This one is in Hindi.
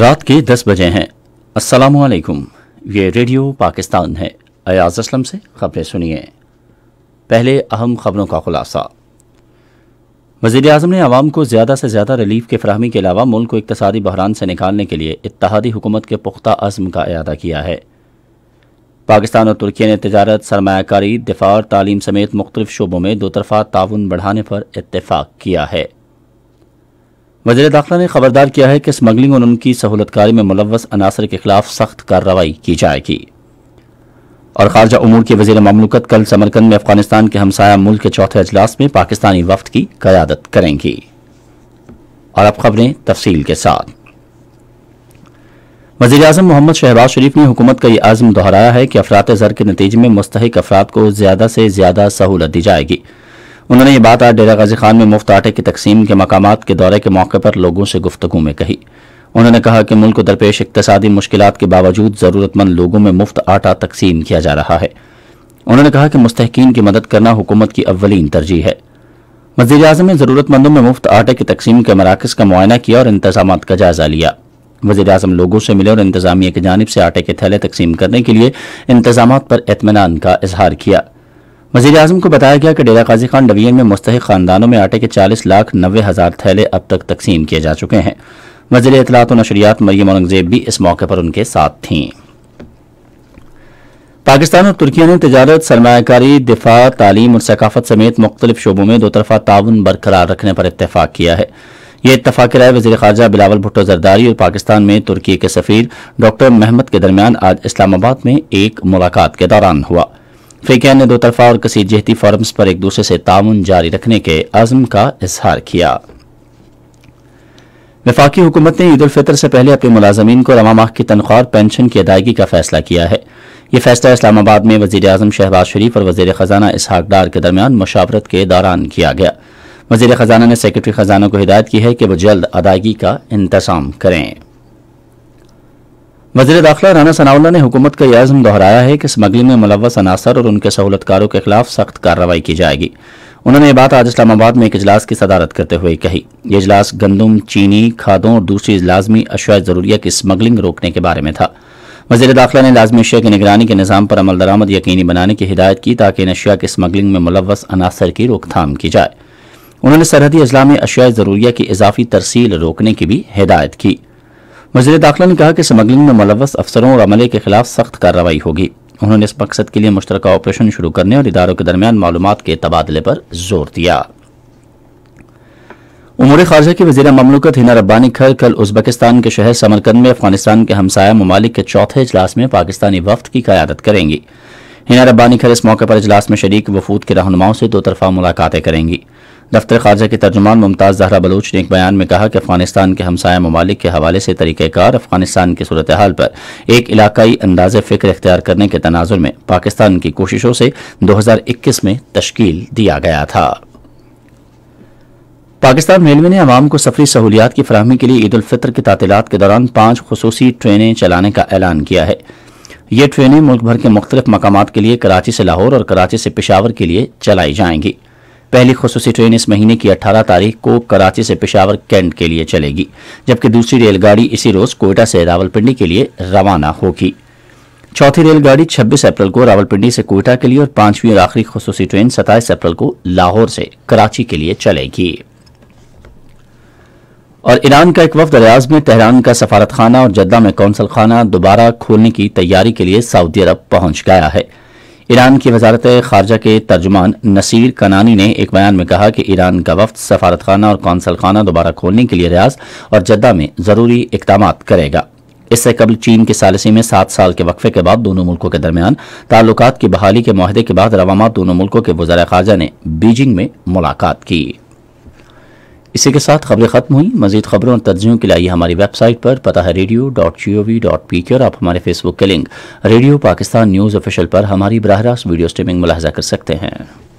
रात के दस बजे हैं वालेकुम ये रेडियो पाकिस्तान है अयाज असलम से खबरें सुनिए पहले अहम खबरों का खुलासा वज़ी अजम ने आवाम को ज़्यादा से ज़्यादा रिलीफ के फरहमी के अलावा मुल्क को इकतदी बहरान से निकालने के लिए इतिहादी हुकूमत के पुख्ता अज़म का अदा किया है पाकिस्तान और तुर्की ने तजारत सरमाकारी दिफा और तालीम समेत मुख्तलिफ शोबों में दो तरफा ताउन बढ़ाने पर इतफ़ाक़ किया है वजीर दाखिला ने खबरदार किया है कि स्मगलिंग और उनकी सहूलतकारी में मुलवस अनासर के खिलाफ सख्त कार्रवाई की जाएगी और खारजा उमूर के वजी ममलकत कल समरकंद में अफगानिस्तान के हमसाया मुल्क के चौथे अजलास में पाकिस्तानी वफद की क्यादत करेंगी और अब खबरें तफसील के साथ वजी अजम मोहम्मद शहबाज शरीफ ने हुकूमत का यह आज़म दोहराया है कि अफरात ज़र के नतीजे में मुस्तक अफराद को ज्यादा से ज्यादा सहूलत दी जाएगी उन्होंने ये बात आज डेरा गाजी खान में मुफ्त आटे की तकसीम के मकाम के दौरे के मौके पर लोगों से गुफ्तु में कही उन्होंने कहा कि मुल्क को दरपेश इकतदी मुश्किल के बावजूद ज़रूरतमंद लोगों में मुफ्त आटा तकसीम किया जा रहा है उन्होंने कहा कि मुस्तकिन की मदद करना हुकूमत की अवलीन तरजीह है वजीर अजम ने ज़रूरतमंदों में मुफ्त आटे की तकसीम के मराकज़ का मुआयना किया और इंतजाम का जायजा लिया वजी अजम लोगों से मिले और इंतजामिया की जानब से आटे के थैले तकसीम करने के लिए इंतजाम पर इतमान का इजहार किया वजीर अजम को बताया गया कि डेरा काजी खान नवीन में मुस्तक खानदानों में आटे के चालीस लाख नबे हज़ार थैले अब तक तकसीम किए जा चुके हैं वजीर इतलात नशरियात मरियम औरंगजेब भी इस मौके पर उनके साथ थीं पाकिस्तान और तुर्की ने तजारत सरमाकारी दिफा तालीम और सकाफत समेत मुख्तलिफ शोबों में दो तरफा ताउन बरकरार रखने पर इतफाक़ किया है यह इतफाक़ राय वजी खारजा बिलावल भुट्टो जरदारी और पाकिस्तान में तुर्की के सफीर डॉक्टर महमद के दरमियान आज इस्लामाबाद में एक मुलाकात के दौरान हुआ फीकैन ने दो तरफा और कसी जहती फॉरम्स पर एक दूसरे से ताउन जारी रखने के आजम का इजहार किया वफाकी हुकूमत ने ईद उलफितर से पहले अपने मुलाजमीन को रवा माह की तनख्वाह और पेंशन की अदायगी का फैसला किया है यह फैसला इस्लामाबाद में वजी अजम शहबाज शरीफ और वजीर खजाना इसहाक डार के दरमियान मशावरत के दौरान किया गया वजीर खजाना ने सेक्रेटरी खजाना को हिदायत की है कि वह जल्द अदायगी का इंतजाम करें वजीर दाखिला राना सनाउल्ला ने हुकूमत का यह आज़म दोहराया है कि स्मगलिंग में मुलवस अनासर और उनके सहूलतकारों के खिलाफ सख्त कार्रवाई की जाएगी उन्होंने ये बात आज इस्लामाबाद में एक इजलास की सदारत करते हुए कही ये इजलास गंदम चीनी खादों और दूसरी लाजमी अशवा ज़रूरिया की स्मगलिंग रोकने के बारे में था वजीर दाखिला ने लाजमी अशिया की निगरानी के निज़ाम पर अमल दरामद यकीनी बनाने की हिदायत की ताकि इन अशिया की स्मगलिंग में मुलवस अनासर की रोकथाम की जाए उन्होंने सरहदी अजला में अशिया ज़रूरिया की इजाफी तरसील रोकने की भी हिदायत की वजीर दाखिला ने कहा कि स्मगलिंग में मुलवस अफसरों और अमले के खिलाफ सख्त कार्रवाई होगी उन्होंने इस मकसद के लिए मुश्तर ऑपरेशन शुरू करने और इदारों के दरमियान मालूम के तबादले पर जोर दिया उमूर खारजा की वजी ममलकत हिना रब्बानी खर कल उजबकिस्तान के शहर समरकंद में अफगानिस्तान के हमसाया ममालिक के चौथे इजलास में पाकिस्तानी वफद की क्यादत करेंगी हिना रब्बानी खर इस मौके पर इजलास में शरीक वफूद के रहनुमाओं से दो तरफा मुलाकातें करेंगी दफ्तर खारजा के तर्जुमान मुमताज़ जहरा बलूच ने एक बयान में कहा कि अफगानिस्तान के हमसाय ममालिक के हवाले से तरीक़ार अफगानिस्तान की सूरत हाल पर एक इलाकई अंदाज फ़िक्र अख्तियार करने के तनाजुर में पाकिस्तान की कोशिशों से दो हज़ार इक्कीस में तश्कील दिया गया था पाकिस्तान रेलवे ने आवाम को सफरी सहूलियात की फरहमी के लिए ईद उलफितर की तातीलत के दौरान पांच खसूसी ट्रेनें चलाने का ऐलान किया है ये ट्रेनें मुल्क भर के मुख्तलिफ मकाम के लिए कराची से लाहौर और कराची से पिशावर के लिए चलाई जाएंगी पहली खसूसी ट्रेन इस महीने की 18 तारीख को कराची से पिशावर कैंट के लिए चलेगी जबकि दूसरी रेलगाड़ी इसी रोज कोयटा से रावलपिंडी के लिए रवाना होगी चौथी रेलगाड़ी 26 अप्रैल को रावलपिंडी से कोयटा के लिए और पांचवीं और आखिरी खसूसी ट्रेन 27 अप्रैल को लाहौर से कराची के लिए चलेगी और ईरान का एक वफद रियाज में तेहरान का सफारतखाना और जद्दा में कौंसल खाना दोबारा खोलने की तैयारी के लिए सऊदी अरब पहुंच गया है ईरान की वजारत खारजा के तर्जमान नसीर कनानी ने एक बयान में कहा कि ईरान का वफ्त सफारतखाना और कौंसलखाना दोबारा खोलने के लिए रियाज और जद्दा में ज़रूरी इकदाम करेगा इससे कबल चीन की सालसी में सात साल के वक्फे के बाद दोनों मुल्कों के दरमियान ताल्लुक की बहाली के माहदे के बाद रवामा दोनों मुल्कों के वजरा खारजा ने बीजिंग में मुलाकात की इसी के साथ खबरें ख़त्म हुई मजीद खबरों और तर्जियों के लिए हमारी वेबसाइट पर पता है radio dot G O V dot P K और आप हमारे फेसबुक के link radio Pakistan news official पर हमारी बरह रास्त वीडियो स्ट्रीमिंग मुलाजा कर सकते हैं